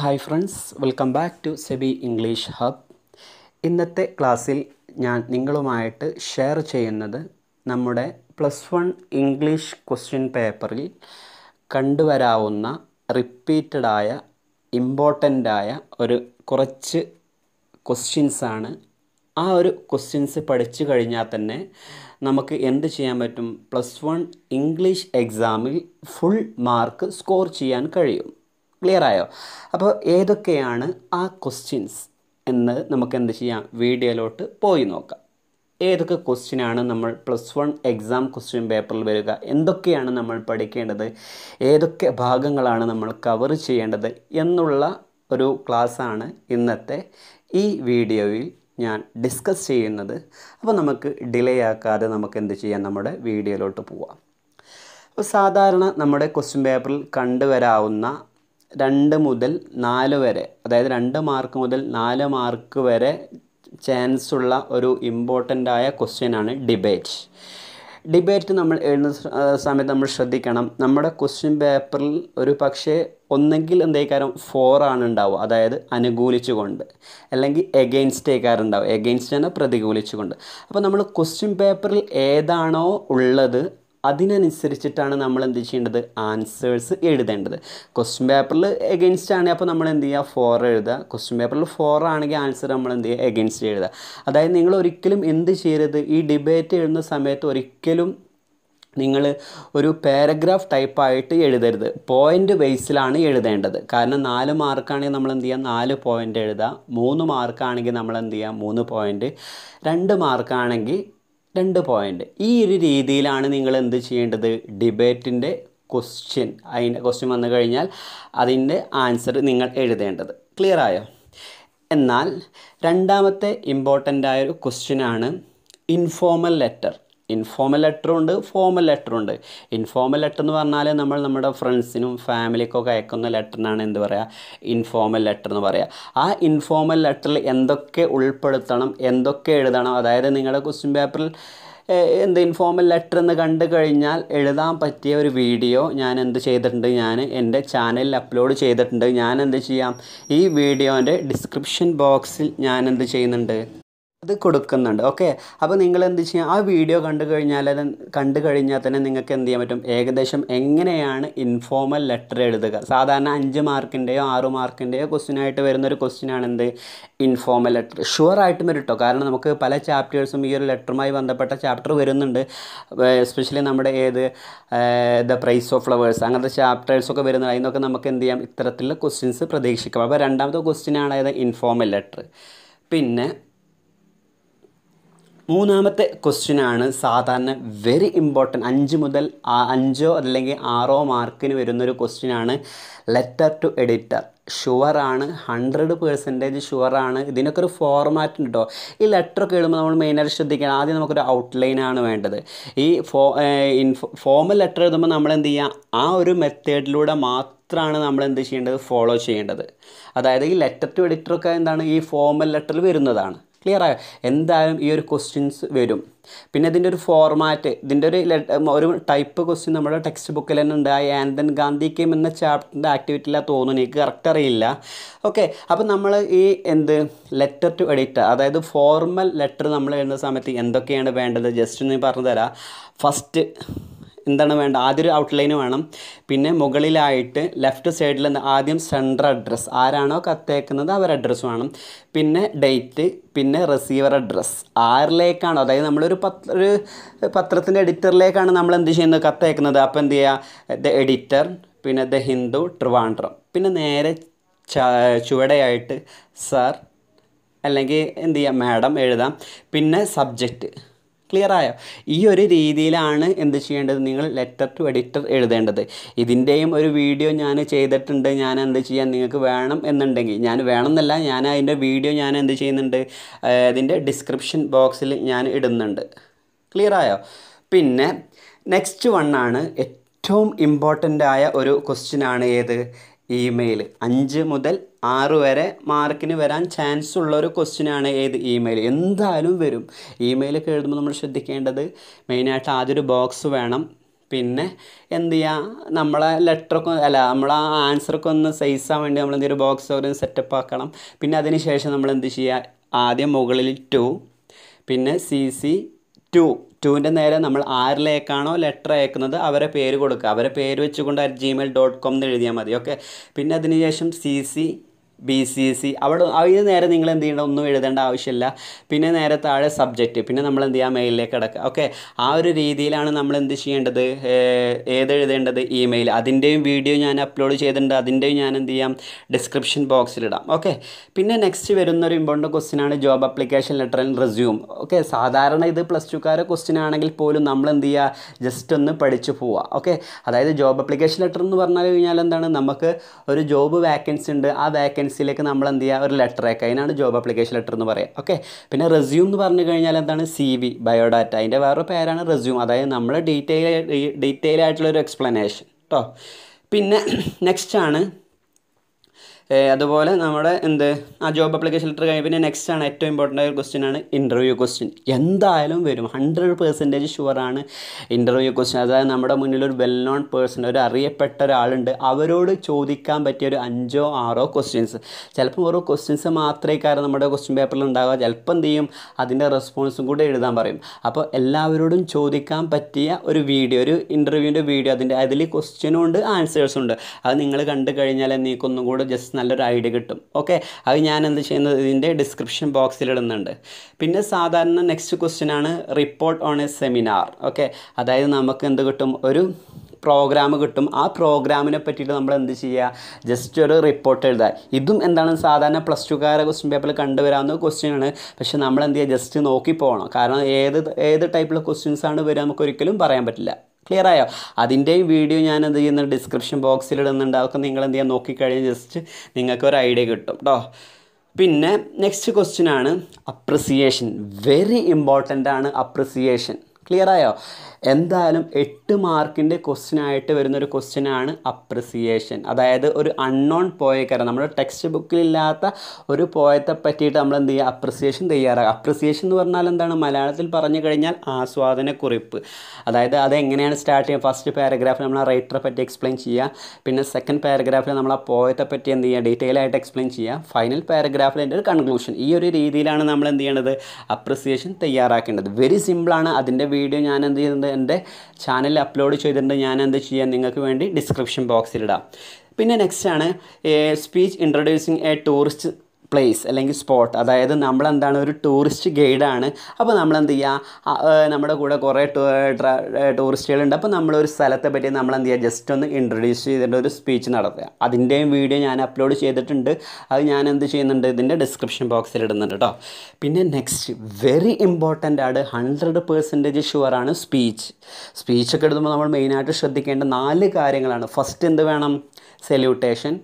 hi friends welcome back to Seby English hub ഇന്നത്തെ ക്ലാസ്സിൽ ഞാൻ നിങ്ങളുമായിട്ട് ഷെയർ ചെയ്യുന്നത് നമ്മുടെ പ്ലസ് വൺ ഇംഗ്ലീഷ് ക്വസ്റ്റ്യൻ പേപ്പറിൽ കണ്ടുവരാവുന്ന റിപ്പീറ്റഡായ ഇമ്പോർട്ടൻ്റായ ഒരു കുറച്ച് ക്വസ്റ്റ്യൻസാണ് ആ ഒരു ക്വസ്റ്റ്യൻസ് പഠിച്ചു കഴിഞ്ഞാൽ തന്നെ നമുക്ക് എന്ത് ചെയ്യാൻ പറ്റും പ്ലസ് വൺ ഇംഗ്ലീഷ് എക്സാമിൽ ഫുൾ മാർക്ക് സ്കോർ ചെയ്യാൻ കഴിയും ക്ലിയർ ആയോ അപ്പോൾ ഏതൊക്കെയാണ് ആ ക്വസ്റ്റ്യൻസ് എന്ന് നമുക്ക് എന്ത് ചെയ്യാം വീഡിയോയിലോട്ട് പോയി നോക്കാം ഏതൊക്കെ ക്വസ്റ്റ്യനാണ് നമ്മൾ പ്ലസ് വൺ എക്സാം ക്വസ്റ്റ്യൻ പേപ്പറിൽ വരിക എന്തൊക്കെയാണ് നമ്മൾ പഠിക്കേണ്ടത് ഏതൊക്കെ ഭാഗങ്ങളാണ് നമ്മൾ കവർ ചെയ്യേണ്ടത് എന്നുള്ള ഒരു ക്ലാസ്സാണ് ഇന്നത്തെ ഈ വീഡിയോയിൽ ഞാൻ ഡിസ്കസ് ചെയ്യുന്നത് അപ്പോൾ നമുക്ക് ഡിലേ ആക്കാതെ നമുക്ക് എന്ത് ചെയ്യാം നമ്മുടെ വീഡിയോയിലോട്ട് പോവാം അപ്പോൾ സാധാരണ നമ്മുടെ ക്വസ്റ്റ്യൻ പേപ്പറിൽ കണ്ടുവരാവുന്ന രണ്ട് മുതൽ നാല് വരെ അതായത് രണ്ട് മാർക്ക് മുതൽ നാല് മാർക്ക് വരെ ചാൻസ് ഉള്ള ഒരു ഇമ്പോർട്ടൻ്റ് ആയ ക്വസ്റ്റ്യനാണ് ഡിബേറ്റ് ഡിബേറ്റ് നമ്മൾ എഴുതുന്ന സമയത്ത് നമ്മൾ ശ്രദ്ധിക്കണം നമ്മുടെ ക്വസ്റ്റ്യൻ പേപ്പറിൽ ഒരു പക്ഷേ ഒന്നെങ്കിൽ എന്തേക്കാരം ഫോറാണ് ഉണ്ടാവുക അതായത് അനുകൂലിച്ചുകൊണ്ട് അല്ലെങ്കിൽ എഗെയിൻസ്റ്റ് ഏക്കാറുണ്ടാവും എഗെയിൻസ്റ്റ് ആണ് പ്രതികൂലിച്ചുകൊണ്ട് അപ്പോൾ നമ്മൾ ക്വസ്റ്റ്യൻ പേപ്പറിൽ ഏതാണോ ഉള്ളത് അതിനനുസരിച്ചിട്ടാണ് നമ്മൾ എന്ത് ചെയ്യേണ്ടത് ആൻസേഴ്സ് എഴുതേണ്ടത് ക്വസ്റ്റ്യൻ പേപ്പറിൽ എഗൈൻസ്റ്റ് ആണെങ്കിൽ അപ്പോൾ നമ്മൾ എന്ത് ചെയ്യുക ഫോർ എഴുതുക ക്വസ്റ്റ്യൻ പേപ്പറിൽ ഫോർ ആണെങ്കിൽ ആൻസർ നമ്മൾ എന്ത് ചെയ്യുക എഗൈൻസ്റ്റ് എഴുതുക അതായത് നിങ്ങൾ ഒരിക്കലും എന്ത് ചെയ്യരുത് ഈ ഡിബേറ്റ് എഴുതുന്ന സമയത്ത് ഒരിക്കലും നിങ്ങൾ ഒരു പാരഗ്രാഫ് ടൈപ്പായിട്ട് എഴുതരുത് പോയിൻ്റ് ബേസിലാണ് എഴുതേണ്ടത് കാരണം നാല് മാർക്കാണെങ്കിൽ നമ്മൾ എന്ത് ചെയ്യുക നാല് പോയിൻ്റ് എഴുതുക മൂന്ന് മാർക്കാണെങ്കിൽ നമ്മൾ എന്ത് ചെയ്യുക മൂന്ന് പോയിൻ്റ് രണ്ട് മാർക്കാണെങ്കിൽ രണ്ട് പോയിൻ്റ് ഈ ഒരു രീതിയിലാണ് നിങ്ങൾ എന്ത് ചെയ്യേണ്ടത് ഡിബേറ്റിൻ്റെ ക്വസ്റ്റ്യൻ അതിൻ്റെ ക്വസ്റ്റ്യൻ വന്നു കഴിഞ്ഞാൽ അതിൻ്റെ ആൻസർ നിങ്ങൾ എഴുതേണ്ടത് ക്ലിയർ ആയോ എന്നാൽ രണ്ടാമത്തെ ഇമ്പോർട്ടൻ്റ് ആയൊരു ക്വസ്റ്റ്യനാണ് ഇൻഫോമൽ ലെറ്റർ ഇൻഫോമൽ ലെറ്റർ ഉണ്ട് ഫോമൽ ലെറ്റർ ഉണ്ട് ഇൻഫോമൽ ലെറ്റർ എന്ന് പറഞ്ഞാൽ നമ്മൾ നമ്മുടെ ഫ്രണ്ട്സിനും ഫാമിലിക്കൊക്കെ അയക്കുന്ന ലെറ്ററിനാണ് എന്ത് പറയുക ഇൻഫോമൽ ലെറ്റർ എന്ന് പറയുക ആ ഇൻഫോമൽ ലെറ്ററിൽ എന്തൊക്കെ ഉൾപ്പെടുത്തണം എന്തൊക്കെ എഴുതണം അതായത് നിങ്ങളുടെ ക്വസ്റ്റ്യൻ പേപ്പറിൽ എന്ത് ഇൻഫോമൽ ലെറ്റർ എന്ന് കണ്ടു കഴിഞ്ഞാൽ എഴുതാൻ പറ്റിയ ഒരു വീഡിയോ ഞാൻ എന്ത് ചെയ്തിട്ടുണ്ട് ഞാൻ എൻ്റെ ചാനലിൽ അപ്ലോഡ് ചെയ്തിട്ടുണ്ട് ഞാൻ എന്ത് ചെയ്യാം ഈ വീഡിയോൻ്റെ ഡിസ്ക്രിപ്ഷൻ ബോക്സിൽ ഞാൻ എന്ത് ചെയ്യുന്നുണ്ട് അത് കൊടുക്കുന്നുണ്ട് ഓക്കെ അപ്പോൾ നിങ്ങൾ എന്ത് ചെയ്യുക ആ വീഡിയോ കണ്ടു കഴിഞ്ഞാൽ കണ്ടു കഴിഞ്ഞാൽ തന്നെ നിങ്ങൾക്ക് എന്ത് ചെയ്യാൻ പറ്റും ഏകദേശം എങ്ങനെയാണ് ഇൻഫോമൽ ലെറ്റർ എഴുതുക സാധാരണ അഞ്ച് മാർക്കിൻ്റെയോ ആറ് മാർക്കിൻ്റെയോ ക്വസ്റ്റ്യനായിട്ട് വരുന്നൊരു ക്വസ്റ്റ്യനാണ് എന്ത് ഇൻഫോമൽ ലെറ്റർ ഷുവർ ആയിട്ടും വരും കാരണം നമുക്ക് പല ചാപ്റ്റേഴ്സും ഈ ഒരു ലെറ്ററുമായി ബന്ധപ്പെട്ട ചാപ്റ്റർ വരുന്നുണ്ട് എസ്പെഷ്യലി നമ്മുടെ ഏത് ദ പ്രൈസ് ഓഫ് ഫ്ലവേഴ്സ് അങ്ങനത്തെ ചാപ്റ്റേഴ്സൊക്കെ വരുന്നത് അതിനൊക്കെ നമുക്ക് എന്ത് ചെയ്യാം ഇത്തരത്തിലുള്ള ക്വസ്റ്റ്യൻസ് പ്രതീക്ഷിക്കാം അപ്പോൾ രണ്ടാമത്തെ ക്വസ്റ്റ്യനാണ് അതായത് ഇൻഫോമൽ ലെറ്റർ പിന്നെ മൂന്നാമത്തെ ക്വസ്റ്റ്യൻ ആണ് സാധാരണ വെരി ഇമ്പോർട്ടൻ്റ് അഞ്ച് മുതൽ അഞ്ചോ അല്ലെങ്കിൽ ആറോ മാർക്കിന് വരുന്നൊരു ക്വസ്റ്റ്യൻ ആണ് ലെറ്റർ ടു എഡിറ്റർ ഷുവറാണ് ഹൺഡ്രഡ് പേഴ്സൻറ്റേജ് ഷുവറാണ് ഇതിനൊക്കെ ഒരു ഫോർമാറ്റ് ഉണ്ട് കേട്ടോ ഈ ലെറ്റർ ഒക്കെ എഴുതുമ്പോൾ നമ്മൾ മെയിനായിട്ട് ശ്രദ്ധിക്കണം ആദ്യം നമുക്കൊരു ഔട്ട്ലൈനാണ് വേണ്ടത് ഈ ഫോ ഇൻഫോ ഫോമൽ ലെറ്റർ എഴുതുമ്പോൾ നമ്മൾ എന്ത് ചെയ്യുക ആ ഒരു മെത്തേഡിലൂടെ മാത്രം മാത്രമാണ് നമ്മൾ എന്ത് ചെയ്യേണ്ടത് ഫോളോ ചെയ്യേണ്ടത് അതായത് ഈ ലെറ്റർ ടു എഡിറ്ററൊക്കെ എന്താണ് ഈ ഫോമൽ ലെറ്ററിൽ വരുന്നതാണ് ക്ലിയർ ആയോ എന്തായാലും ഈ ഒരു ക്വസ്റ്റ്യൻസ് വരും പിന്നെ ഇതിൻ്റെ ഒരു ഫോർമാറ്റ് ഇതിൻ്റെ ഒരു ഒരു ടൈപ്പ് ക്വസ്റ്റ്യൻ നമ്മുടെ ടെക്സ്റ്റ് ബുക്കിൽ തന്നെ ഉണ്ട് ആ ആൻഡൻ ഗാന്ധി കെയിം എന്ന ചാപ്റ്ററിൻ്റെ ആക്ടിവിറ്റിയിലാണ് തോന്നുന്നു എനിക്ക് കറക്റ്റ് അറിയില്ല ഓക്കെ അപ്പോൾ നമ്മൾ ഈ എന്ത് ലെറ്റർ ടു എഡിറ്റർ അതായത് ഫോർമൽ ലെറ്റർ നമ്മൾ എഴുതുന്ന സമയത്ത് എന്തൊക്കെയാണ് വേണ്ടത് ജസ്റ്റ് ഒന്ന് പറഞ്ഞു തരാം ഫസ്റ്റ് എന്താണ് വേണ്ട ആദ്യം ഒരു ഔട്ട്ലൈൻ വേണം പിന്നെ മുകളിലായിട്ട് ലെഫ്റ്റ് സൈഡിൽ ആദ്യം സെൻറ്റർ അഡ്രസ്സ് ആരാണോ കത്തേക്കുന്നത് അവർ അഡ്രസ്സ് വേണം പിന്നെ ഡേറ്റ് പിന്നെ റിസീവർ അഡ്രസ്സ് ആരിലേക്കാണോ അതായത് നമ്മളൊരു പത്ര ഒരു പത്രത്തിൻ്റെ എഡിറ്ററിലേക്കാണ് നമ്മൾ എന്ത് ചെയ്യുന്നത് കത്തയക്കുന്നത് അപ്പോൾ എന്ത് ചെയ്യുക ദ എഡിറ്റർ പിന്നെ ദ ഹിന്ദു ട്രിവാൻഡ്രം പിന്നെ നേരെ ചുവടെയായിട്ട് സർ അല്ലെങ്കിൽ എന്ത് ചെയ്യാം മാഡം എഴുതാം പിന്നെ സബ്ജക്റ്റ് ക്ലിയറായോ ഈ ഒരു രീതിയിലാണ് എന്ത് ചെയ്യേണ്ടത് നിങ്ങൾ ലെറ്റർ ടു എഡിറ്റർ എഴുതേണ്ടത് ഇതിൻ്റെയും ഒരു വീഡിയോ ഞാൻ ചെയ്തിട്ടുണ്ട് ഞാൻ എന്ത് ചെയ്യാൻ നിങ്ങൾക്ക് വേണം എന്നുണ്ടെങ്കിൽ ഞാൻ വേണം എന്നല്ല ഞാൻ അതിൻ്റെ വീഡിയോ ഞാൻ എന്ത് ചെയ്യുന്നുണ്ട് അതിൻ്റെ ഡിസ്ക്രിപ്ഷൻ ബോക്സിൽ ഞാൻ ഇടുന്നുണ്ട് ക്ലിയറായോ പിന്നെ നെക്സ്റ്റ് വൺ ആണ് ഏറ്റവും ഇമ്പോർട്ടൻ്റ് ആയ ഒരു ക്വസ്റ്റ്യൻ ആണ് ഏത് ഇമെയിൽ അഞ്ച് മുതൽ ആറ് വരെ മാർക്കിന് വരാൻ ചാൻസ് ഉള്ള ഒരു ക്വസ്റ്റ്യനാണ് ഏത് ഇമെയിൽ എന്തായാലും വരും ഇമെയിലൊക്കെ എഴുതുമ്പോൾ നമ്മൾ ശ്രദ്ധിക്കേണ്ടത് മെയിനായിട്ട് ആദ്യം ഒരു ബോക്സ് വേണം പിന്നെ എന്ത് ചെയ്യുക നമ്മളെ ലെറ്ററൊക്കെ അല്ല നമ്മളെ ആൻസറൊക്കെ ഒന്ന് സൈസാൻ വേണ്ടി നമ്മൾ എന്തെങ്കിലും ബോക്സ് ഒരു സെറ്റപ്പ് ആക്കണം പിന്നെ അതിന് ശേഷം നമ്മൾ എന്ത് ചെയ്യുക ആദ്യം മുകളിൽ ടു പിന്നെ സി സി ടു ടുവിൻ്റെ നേരെ നമ്മൾ ആരിലേക്കാണോ ലെറ്റർ അയക്കുന്നത് അവരെ പേര് കൊടുക്കുക അവരെ പേര് വെച്ചുകൊണ്ട് അറ്റ് ജിമെയിൽ ഡോട്ട് കോം എന്ന് എഴുതിയാൽ മതി ഓക്കെ പിന്നെ അതിനുശേഷം C C B C S C അവിടെ അതിന് നേരെ നിങ്ങൾ എന്ത് ചെയ്യേണ്ട ഒന്നും എഴുതേണ്ട ആവശ്യമില്ല പിന്നെ നേരെ താഴെ സബ്ജക്റ്റ് പിന്നെ നമ്മൾ എന്ത് ചെയ്യുക മെയിലിലേക്ക് കിടക്കുക ഓക്കെ ആ ഒരു രീതിയിലാണ് നമ്മൾ എന്ത് ചെയ്യേണ്ടത് ഏത് എഴുതേണ്ടത് ഇമെയിൽ അതിൻ്റെയും വീഡിയോ ഞാൻ അപ്ലോഡ് ചെയ്തിട്ടുണ്ട് അതിൻ്റെയും ഞാൻ എന്ത് ചെയ്യാം ഡിസ്ക്രിപ്ഷൻ ബോക്സിലിടാം ഓക്കെ പിന്നെ നെക്സ്റ്റ് വരുന്ന ഒരു ഇമ്പോർട്ടൻറ്റ് ക്വസ്റ്റിനാണ് job application letter and resume okay സാധാരണ ഇത് പ്ലസ് ടുക്കാരെ ക്വസ്റ്റ്യൻ ആണെങ്കിൽ പോലും നമ്മൾ എന്ത് ചെയ്യുക ജസ്റ്റ് ഒന്ന് പഠിച്ചു പോവുക ഓക്കെ അതായത് ജോബ് അപ്ലിക്കേഷൻ ലെറ്റർ എന്ന് പറഞ്ഞു കഴിഞ്ഞാൽ എന്താണ് നമുക്ക് ഒരു ജോബ് വാക്കൻസി ഉണ്ട് ആ വാക്കൻസി വേക്കൻസിയിലേക്ക് നമ്മൾ എന്ത് ചെയ്യുക ഒരു ലെറ്റർ അയക്കുക അതിനാണ് ജോബ് അപ്ലിക്കേഷൻ ലെറ്റർ എന്ന് പറയുക ഓക്കെ പിന്നെ റെസ്യൂം എന്ന് പറഞ്ഞു കഴിഞ്ഞാൽ എന്താണ് സി വി ബയോഡാറ്റ അതിൻ്റെ വേറെ പേരാണ് റെസ്യൂം അതായത് നമ്മൾ ഡീറ്റെയിൽ ഡീറ്റെയിൽ ആയിട്ടുള്ള ഒരു എക്സ്പ്ലനേഷൻ കേട്ടോ പിന്നെ നെക്സ്റ്റ് ആണ് അതുപോലെ നമ്മുടെ എന്ത് ആ ജോബ് അപ്ലിക്കേഷൻ ലെറ്റർ കഴിഞ്ഞ് പിന്നെ നെക്സ്റ്റ് ആണ് ഏറ്റവും ഇമ്പോർട്ടൻ്റ് ആയ ക്വസ്റ്റ്യൻ ആണ് ഇൻ്റർവ്യൂ ക്വസ്റ്റ്യൻ എന്തായാലും വരും ഹൺഡ്രഡ് പെർസെൻറ്റേജ് ഷുവറാണ് ഇൻ്റർവ്യൂ ക്വസ്റ്റ്യൻ അതായത് നമ്മുടെ മുന്നിൽ ഒരു വെൽ നോൺ പേഴ്സൺ ഒരു അറിയപ്പെട്ട ഒരാളുണ്ട് അവരോട് ചോദിക്കാൻ പറ്റിയ ഒരു അഞ്ചോ ആറോ ക്വസ്റ്റ്യൻസ് ചിലപ്പോൾ ഓരോ ക്വസ്റ്റ്യൻസ് മാത്രമേ കാരണം നമ്മുടെ ക്വസ്റ്റ്യൻ പേപ്പറിൽ ഉണ്ടാവുക ചിലപ്പോൾ എന്ത് ചെയ്യും അതിൻ്റെ റെസ്പോൺസും കൂടെ എഴുതാൻ പറയും അപ്പോൾ എല്ലാവരോടും ചോദിക്കാൻ പറ്റിയ ഒരു വീഡിയോ ഒരു ഇൻ്റർവ്യൂവിൻ്റെ വീഡിയോ അതിൻ്റെ അതിൽ ക്വസ്റ്റ്യനും ഉണ്ട് ആൻസേഴ്സും ഉണ്ട് അത് നിങ്ങൾ കണ്ടു കഴിഞ്ഞാൽ നീക്കൊന്നും കൂടെ ജസ്റ്റ് നല്ലൊരു ഐഡിയ കിട്ടും ഓക്കെ അത് ഞാൻ എന്ത് ചെയ്യുന്നത് ഇതിൻ്റെ ഡിസ്ക്രിപ്ഷൻ ബോക്സിൽ ഇടുന്നുണ്ട് പിന്നെ സാധാരണ നെക്സ്റ്റ് ക്വസ്റ്റ്യൻ ആണ് report on a seminar okay അതായത് നമുക്ക് എന്ത് കിട്ടും ഒരു പ്രോഗ്രാം കിട്ടും ആ പ്രോഗ്രാമിനെ പറ്റിയിട്ട് നമ്മൾ എന്ത് ചെയ്യുക ജസ്റ്റ് ഒരു റിപ്പോർട്ട് എഴുതുക ഇതും എന്താണ് സാധാരണ പ്ലസ് ടുക്കാരെ ക്വസ്റ്റ്യൻ പേപ്പറിൽ കണ്ടുവരാവുന്ന ക്വസ്റ്റ്യനാണ് പക്ഷേ നമ്മൾ എന്ത് ചെയ്യുക ജസ്റ്റ് നോക്കി പോകണം കാരണം ഏത് ഏത് ടൈപ്പിലുള്ള ക്വസ്റ്റ്യൻസാണ് വരിക നമുക്ക് ഒരിക്കലും പറയാൻ പറ്റില്ല ക്ലിയർ ആയോ അതിൻ്റെയും വീഡിയോ ഞാൻ എന്ത് ചെയ്യുന്ന ഡിസ്ക്രിപ്ഷൻ ബോക്സിൽ ഇടുന്നുണ്ട് അതൊക്കെ നിങ്ങൾ എന്ത് ചെയ്യാൻ നോക്കിക്കഴിഞ്ഞാൽ ജസ്റ്റ് നിങ്ങൾക്ക് ഒരു ഐഡിയ കിട്ടും കേട്ടോ പിന്നെ നെക്സ്റ്റ് ക്വസ്റ്റ്യൻ ആണ് അപ്രിസിയേഷൻ വെരി ഇമ്പോർട്ടൻ്റ് ആണ് അപ്രിസിയേഷൻ ക്ലിയർ ആയോ എന്തായാലും എട്ട് മാർക്കിൻ്റെ ക്വസ്റ്റ്യനായിട്ട് വരുന്നൊരു ക്വസ്റ്റ്യനാണ് അപ്രിസിയേഷൻ അതായത് ഒരു അൺനോൺ പോയക്കാരൻ നമ്മുടെ ടെക്സ്റ്റ് ബുക്കിലില്ലാത്ത ഒരു പോയത്തെ പറ്റിയിട്ട് നമ്മൾ എന്ത് ചെയ്യുക അപ്രിസിയേഷൻ തയ്യാറാക്കുക അപ്രിസിയേഷൻ എന്ന് പറഞ്ഞാൽ എന്താണ് മലയാളത്തിൽ പറഞ്ഞു കഴിഞ്ഞാൽ ആസ്വാദനക്കുറിപ്പ് അതായത് അതെങ്ങനെയാണ് സ്റ്റാർട്ട് ചെയ്യുക ഫസ്റ്റ് പാരഗ്രാഫിൽ നമ്മൾ ആ റൈറ്ററെ പറ്റി എക്സ്പ്ലെയിൻ ചെയ്യുക പിന്നെ സെക്കൻഡ് പാരഗ്രാഫിൽ നമ്മൾ ആ പോയത്തെ പറ്റി എന്ത് ചെയ്യുക ഡീറ്റെയിൽ ആയിട്ട് എക്സ്പ്ലെയിൻ ചെയ്യുക ഫൈനൽ പാരഗ്രാഫിൽ എൻ്റെ ഒരു കൺക്ലൂഷൻ ഈ ഒരു രീതിയിലാണ് നമ്മൾ എന്ത് ചെയ്യേണ്ടത് അപ്രിസിയേഷൻ തയ്യാറാക്കേണ്ടത് വെരി സിമ്പിളാണ് അതിൻ്റെ വീഡിയോ ഞാൻ എന്ത് ചെയ്തിട്ടുണ്ട് എൻ്റെ ചാനലിൽ അപ്ലോഡ് ചെയ്തിട്ടുണ്ട് ഞാൻ എന്ത് ചെയ്യാൻ നിങ്ങൾക്ക് വേണ്ടി ഡിസ്ക്രിപ്ഷൻ ബോക്സിലിടാം പിന്നെ നെക്സ്റ്റ് ആണ് speech introducing a tourist place അല്ലെങ്കിൽ സ്പോട്ട് അതായത് നമ്മളെന്താണ് ഒരു ടൂറിസ്റ്റ് ഗൈഡാണ് അപ്പോൾ നമ്മൾ എന്ത് ചെയ്യുക നമ്മുടെ കൂടെ കുറേ ടൂറിസ്റ്റുകളുണ്ട് അപ്പോൾ നമ്മളൊരു സ്ഥലത്തെ പറ്റി നമ്മൾ എന്ത് ചെയ്യുക ജസ്റ്റ് ഒന്ന് ഇൻട്രൊഡ്യൂസ് ചെയ്തിട്ട് ഒരു സ്പീച്ച് നടത്തുക അതിൻ്റെയും വീഡിയോ ഞാൻ അപ്ലോഡ് ചെയ്തിട്ടുണ്ട് അത് ഞാൻ എന്ത് ചെയ്യുന്നുണ്ട് ഇതിൻ്റെ ഡിസ്ക്രിപ്ഷൻ ബോക്സിൽ ഇടുന്നുണ്ട് കേട്ടോ പിന്നെ നെക്സ്റ്റ് വെരി ഇമ്പോർട്ടൻ്റ് ആണ് ഹൺഡ്രഡ് പേഴ്സൻറ്റേജ് ഷുവറാണ് സ്പീച്ച് സ്പീച്ചൊക്കെ എടുക്കുമ്പോൾ നമ്മൾ മെയിനായിട്ട് ശ്രദ്ധിക്കേണ്ട നാല് കാര്യങ്ങളാണ് ഫസ്റ്റ് എന്ത് വേണം സെല്യൂട്ടേഷൻ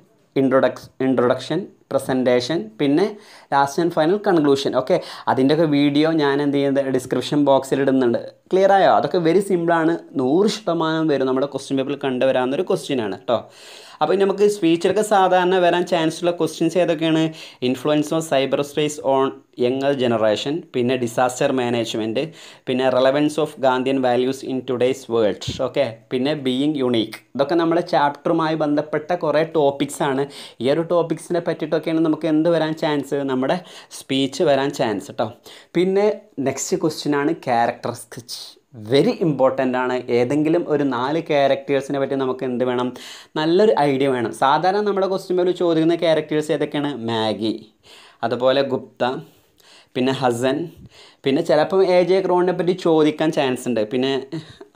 ഇൻട്രൊഡക്സ് ഇൻട്രൊഡക്ഷൻ പ്രസൻറ്റേഷൻ പിന്നെ last and final conclusion okay അതിൻ്റെയൊക്കെ വീഡിയോ ഞാൻ എന്ത് ചെയ്യുന്നത് ഡിസ്ക്രിപ്ഷൻ ബോക്സിൽ ഇടുന്നുണ്ട് ക്ലിയർ ആയോ അതൊക്കെ വെരി സിമ്പിളാണ് നൂറ് ശതമാനം വരും നമ്മുടെ ക്വസ്റ്റ്യൻ പേപ്പറിൽ കണ്ടുവരാവുന്നൊരു ക്വസ്റ്റ്യനാണ് കേട്ടോ അപ്പോൾ നമുക്ക് സ്പീച്ചിലൊക്കെ സാധാരണ വരാൻ ചാൻസ് ഉള്ള ക്വസ്റ്റ്യൻസ് ഏതൊക്കെയാണ് influence of cyber space on younger generation പിന്നെ ഡിസാസ്റ്റർ മാനേജ്മെൻറ്റ് പിന്നെ relevance of Gandhian values in today's world okay പിന്നെ ബീയിങ് യുണീക്ക് ഇതൊക്കെ നമ്മുടെ ചാപ്റ്ററുമായി ബന്ധപ്പെട്ട കുറേ ടോപ്പിക്സ് ആണ് ഈ ഒരു ടോപ്പിക്സിനെ പറ്റിയിട്ടൊക്കെയാണ് നമുക്ക് എന്ത് വരാൻ ചാൻസ് നമ്മുടെ സ്പീച്ച് വരാൻ ചാൻസ് കേട്ടോ പിന്നെ നെക്സ്റ്റ് ക്വസ്റ്റ്യൻ ആണ് ക്യാരക്ടർ സ്കിച്ച് വെരി ഇമ്പോർട്ടൻ്റ് ആണ് ഏതെങ്കിലും ഒരു നാല് ക്യാരക്ടേഴ്സിനെ പറ്റി നമുക്ക് എന്ത് വേണം നല്ലൊരു ഐഡിയ വേണം സാധാരണ നമ്മുടെ ക്വസ്റ്റ്യൻ പേപ്പർ ചോദിക്കുന്ന ക്യാരക്ടേഴ്സ് ഏതൊക്കെയാണ് മാഗി അതുപോലെ ഗുപ്ത പിന്നെ ഹസൻ പിന്നെ ചിലപ്പം എ ജെ ക്രോണിനെ പറ്റി ചോദിക്കാൻ ചാൻസ് ഉണ്ട് പിന്നെ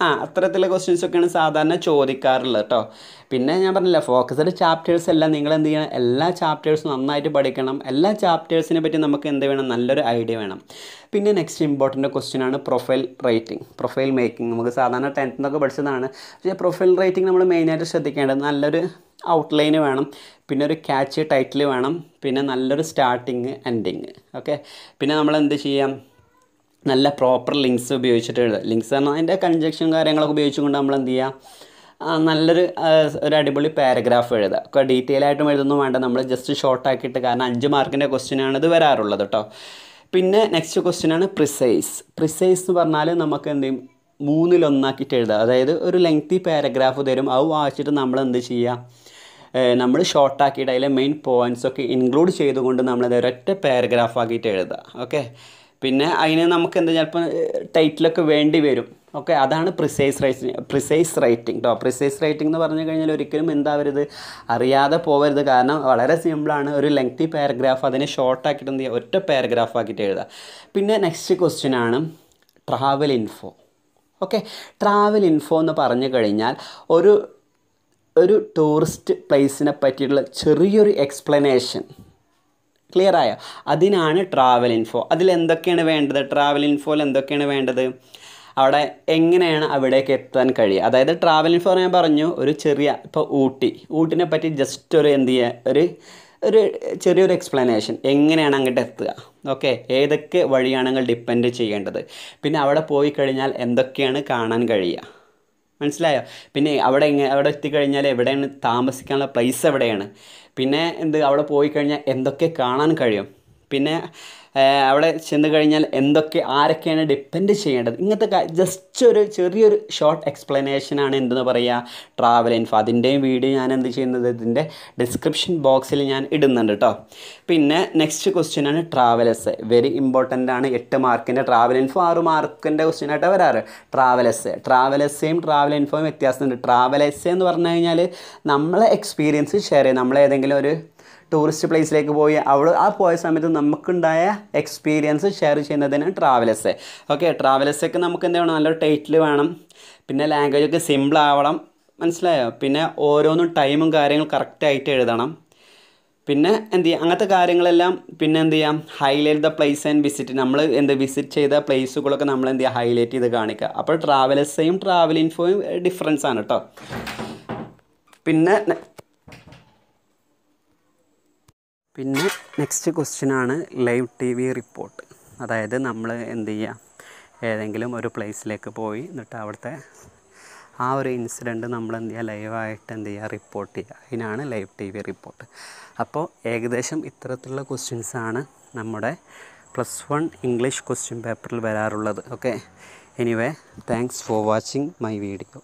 ആ അത്തരത്തിലുള്ള ക്വസ്റ്റ്യൻസൊക്കെയാണ് സാധാരണ ചോദിക്കാറുള്ളത് കേട്ടോ പിന്നെ ഞാൻ പറഞ്ഞില്ല ഫോക്കസ്ഡ് ചാപ്റ്റേഴ്സ് എല്ലാം നിങ്ങൾ എന്ത് ചെയ്യണം എല്ലാ ചാപ്റ്റേഴ്സും നന്നായിട്ട് പഠിക്കണം എല്ലാ ചാപ്റ്റേഴ്സിനെ പറ്റി നമുക്ക് എന്ത് വേണം നല്ലൊരു ഐഡിയ വേണം പിന്നെ നെക്സ്റ്റ് ഇമ്പോർട്ടൻ്റ് ക്വസ്റ്റ്യൻ ആണ് പ്രൊഫൈൽ റേറ്റിംഗ് പ്രൊഫൈൽ മേക്കിംഗ് നമുക്ക് സാധാരണ ടെൻത്തിനൊക്കെ പഠിച്ചതാണ് പക്ഷേ പ്രൊഫൈൽ റേറ്റിംഗ് നമ്മൾ മെയിനായിട്ട് ശ്രദ്ധിക്കേണ്ടത് നല്ലൊരു ഔട്ട്ലൈന് വേണം പിന്നെ ഒരു ക്യാച്ച് ടൈറ്റിൽ വേണം പിന്നെ നല്ലൊരു സ്റ്റാർട്ടിങ് എൻഡിങ് ഓക്കെ പിന്നെ നമ്മൾ എന്ത് ചെയ്യാം നല്ല പ്രോപ്പർ ലിങ്ക്സ് ഉപയോഗിച്ചിട്ട് എഴുതുക ലിങ്ക്സ് പറഞ്ഞാൽ അതിൻ്റെ കൺജക്ഷൻ കാര്യങ്ങളൊക്കെ ഉപയോഗിച്ചുകൊണ്ട് നമ്മൾ എന്ത് ചെയ്യുക നല്ലൊരു ഒരു അടിപൊളി പാരഗ്രാഫ് എഴുതുക ഒക്കെ ഡീറ്റെയിൽ ആയിട്ടും എഴുതുന്നു വേണ്ട നമ്മൾ ജസ്റ്റ് ഷോർട്ട് ആക്കിയിട്ട് കാരണം അഞ്ച് മാർക്കിൻ്റെ ക്വസ്റ്റിനാണ് ഇത് വരാറുള്ളത് കേട്ടോ പിന്നെ നെക്സ്റ്റ് ക്വസ്റ്റിനാണ് പ്രിസൈസ് പ്രിസൈസ് എന്ന് പറഞ്ഞാൽ നമുക്ക് എന്ത് ചെയ്യും മൂന്നിലൊന്നാക്കിയിട്ട് എഴുതുക അതായത് ഒരു ലെങ്തി പാരഗ്രാഫ് തരും അത് വായിച്ചിട്ട് നമ്മൾ എന്ത് ചെയ്യുക നമ്മൾ ഷോർട്ടാക്കിയിട്ട് അതിലെ മെയിൻ പോയിൻറ്റ്സ് ഒക്കെ ഇൻക്ലൂഡ് ചെയ്തുകൊണ്ട് നമ്മളത് ഒരൊറ്റ പാരഗ്രാഫാക്കിയിട്ട് എഴുതുക ഓക്കെ പിന്നെ അതിന് നമുക്ക് എന്താ ചിലപ്പോൾ ടൈറ്റിലൊക്കെ വേണ്ടി വരും ഓക്കെ അതാണ് പ്രിസൈസ് റൈറ്റിംഗ് പ്രിസൈസ് റൈറ്റിംഗ് കേട്ടോ പ്രിസൈസ് റൈറ്റിംഗ് എന്ന് പറഞ്ഞു കഴിഞ്ഞാൽ ഒരിക്കലും എന്താവരുത് അറിയാതെ പോകരുത് കാരണം വളരെ സിമ്പിളാണ് ഒരു ലെങ്തി പാരഗ്രാഫ് അതിനെ ഷോർട്ടാക്കിയിട്ട് എന്ത് ചെയ്യുക ഒറ്റ പാരഗ്രാഫാക്കിയിട്ട് എഴുതുക പിന്നെ നെക്സ്റ്റ് ക്വസ്റ്റ്യൻ ആണ് travel info okay travel info എന്ന് പറഞ്ഞു കഴിഞ്ഞാൽ ഒരു ഒരു ടൂറിസ്റ്റ് പ്ലേസിനെ പറ്റിയിട്ടുള്ള ചെറിയൊരു എക്സ്പ്ലനേഷൻ ക്ലിയറായ അതിനാണ് ട്രാവൽ ഇൻഫോ അതിൽ എന്തൊക്കെയാണ് വേണ്ടത് ട്രാവൽ ഇൻഫോയിൽ എന്തൊക്കെയാണ് വേണ്ടത് അവിടെ എങ്ങനെയാണ് അവിടേക്ക് എത്താൻ കഴിയുക അതായത് ട്രാവൽ ഇൻഫോ ഞാൻ പറഞ്ഞു ഒരു ചെറിയ ഇപ്പോൾ ഊട്ടി ഊട്ടിനെ പറ്റി ജസ്റ്റ് ഒരു എന്ത് ചെയ്യുക ഒരു ഒരു ചെറിയൊരു എക്സ്പ്ലനേഷൻ എങ്ങനെയാണ് അങ്ങോട്ട് എത്തുക ഓക്കെ ഏതൊക്കെ വഴിയാണ് നിങ്ങൾ ഡിപ്പെൻഡ് ചെയ്യേണ്ടത് പിന്നെ അവിടെ പോയി കഴിഞ്ഞാൽ എന്തൊക്കെയാണ് കാണാൻ കഴിയുക മനസ്സിലായോ പിന്നെ അവിടെ ഇങ്ങനെ അവിടെ എത്തിക്കഴിഞ്ഞാൽ എവിടെയാണ് താമസിക്കാനുള്ള പ്ലേസ് എവിടെയാണ് പിന്നെ എന്ത് അവിടെ പോയി കഴിഞ്ഞാൽ എന്തൊക്കെ കാണാൻ കഴിയും പിന്നെ അവിടെ ചെന്ന് കഴിഞ്ഞാൽ എന്തൊക്കെ ആരൊക്കെയാണ് ഡിപ്പെൻഡ് ചെയ്യേണ്ടത് ഇങ്ങനത്തെ ജസ്റ്റ് ഒരു ചെറിയൊരു ഷോർട്ട് എക്സ്പ്ലനേഷനാണ് എന്തെന്ന് പറയുക ട്രാവൽ ഇൻഫോ അതിൻ്റെയും വീഡിയോ ഞാൻ എന്ത് ചെയ്യുന്നത് ഇതിൻ്റെ ഡിസ്ക്രിപ്ഷൻ ബോക്സിൽ ഞാൻ ഇടുന്നുണ്ട് കേട്ടോ പിന്നെ നെക്സ്റ്റ് ക്വസ്റ്റ്യൻ ആണ് ട്രാവൽ വെരി ഇമ്പോർട്ടൻ്റ് ആണ് എട്ട് മാർക്കിൻ്റെ ട്രാവൽ ഇൻഫോ ആറ് മാർക്കിൻ്റെ ക്വസ്റ്റ്യൻ ആയിട്ട് വരാറ് ട്രാവൽ എസ് ട്രാവൽ ട്രാവൽ ഇൻഫോയും വ്യത്യാസമുണ്ട് ട്രാവൽ എസ് എന്ന് പറഞ്ഞു കഴിഞ്ഞാൽ നമ്മളെ എക്സ്പീരിയൻസ് ഷെയർ ചെയ്യും നമ്മളേതെങ്കിലും ഒരു ടൂറിസ്റ്റ് പ്ലേസിലേക്ക് പോയി അവിടെ ആ പോയ സമയത്ത് നമുക്കുണ്ടായ എക്സ്പീരിയൻസ് ഷെയർ ചെയ്യുന്നതിന് ട്രാവലേഴ്സ് ഓക്കെ ട്രാവലേഴ്സൊക്കെ നമുക്ക് എന്ത് വേണം നല്ലൊരു ടൈറ്റിൽ വേണം പിന്നെ ലാംഗ്വേജ് ഒക്കെ സിമ്പിൾ ആവണം മനസ്സിലായോ പിന്നെ ഓരോന്നും ടൈമും കാര്യങ്ങളും കറക്റ്റായിട്ട് എഴുതണം പിന്നെ എന്ത് ചെയ്യുക അങ്ങനത്തെ കാര്യങ്ങളെല്ലാം പിന്നെ എന്ത് ചെയ്യാം highlight the place and visit നമ്മൾ എന്ത് വിസിറ്റ് ചെയ്ത പ്ലേസുകളൊക്കെ നമ്മൾ എന്ത് ചെയ്യുക ഹൈലൈറ്റ് ചെയ്ത് കാണിക്കുക അപ്പോൾ ട്രാവലേഴ്സേയും ട്രാവൽ ഇൻഫോയും ഡിഫറൻസ് ആണ് കേട്ടോ പിന്നെ പിന്നെ നെക്സ്റ്റ് ക്വസ്റ്റ്യൻ ആണ് ലൈവ് ടി വി റിപ്പോർട്ട് അതായത് നമ്മൾ എന്ത് ചെയ്യുക ഏതെങ്കിലും ഒരു പ്ലേസിലേക്ക് പോയി എന്നിട്ട് അവിടുത്തെ ആ ഒരു ഇൻസിഡൻറ്റ് നമ്മൾ എന്ത് ചെയ്യുക ലൈവായിട്ട് എന്ത് ചെയ്യുക റിപ്പോർട്ട് ചെയ്യുക അതിനാണ് ലൈവ് ടി വി റിപ്പോർട്ട് അപ്പോൾ ഏകദേശം ഇത്തരത്തിലുള്ള ക്വസ്റ്റ്യൻസാണ് നമ്മുടെ പ്ലസ് വൺ ഇംഗ്ലീഷ് ക്വസ്റ്റ്യൻ പേപ്പറിൽ വരാറുള്ളത് okay anyway thanks for watching my video